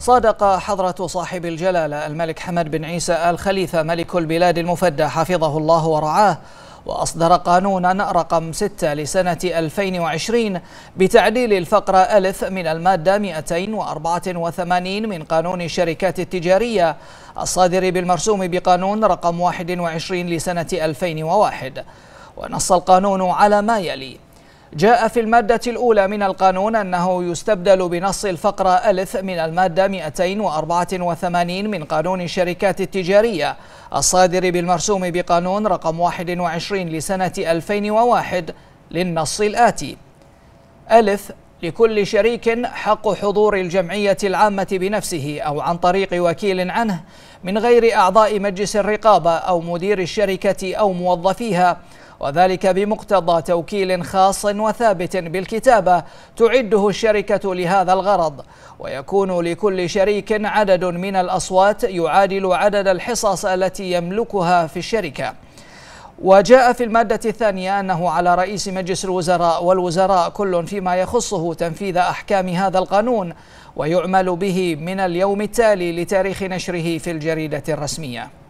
صادق حضرة صاحب الجلالة الملك حمد بن عيسى آل خليفة ملك البلاد المفدى حفظه الله ورعاه وأصدر قانونا رقم 6 لسنة 2020 بتعديل الفقرة ألف من المادة 284 من قانون الشركات التجارية الصادر بالمرسوم بقانون رقم 21 لسنة 2001 ونص القانون على ما يلي جاء في المادة الأولى من القانون أنه يستبدل بنص الفقرة ألف من المادة 284 من قانون الشركات التجارية الصادر بالمرسوم بقانون رقم 21 لسنة 2001 للنص الآتي ألف لكل شريك حق حضور الجمعية العامة بنفسه أو عن طريق وكيل عنه من غير أعضاء مجلس الرقابة أو مدير الشركة أو موظفيها وذلك بمقتضى توكيل خاص وثابت بالكتابة تعده الشركة لهذا الغرض ويكون لكل شريك عدد من الأصوات يعادل عدد الحصص التي يملكها في الشركة وجاء في المادة الثانية أنه على رئيس مجلس الوزراء والوزراء كل فيما يخصه تنفيذ أحكام هذا القانون ويعمل به من اليوم التالي لتاريخ نشره في الجريدة الرسمية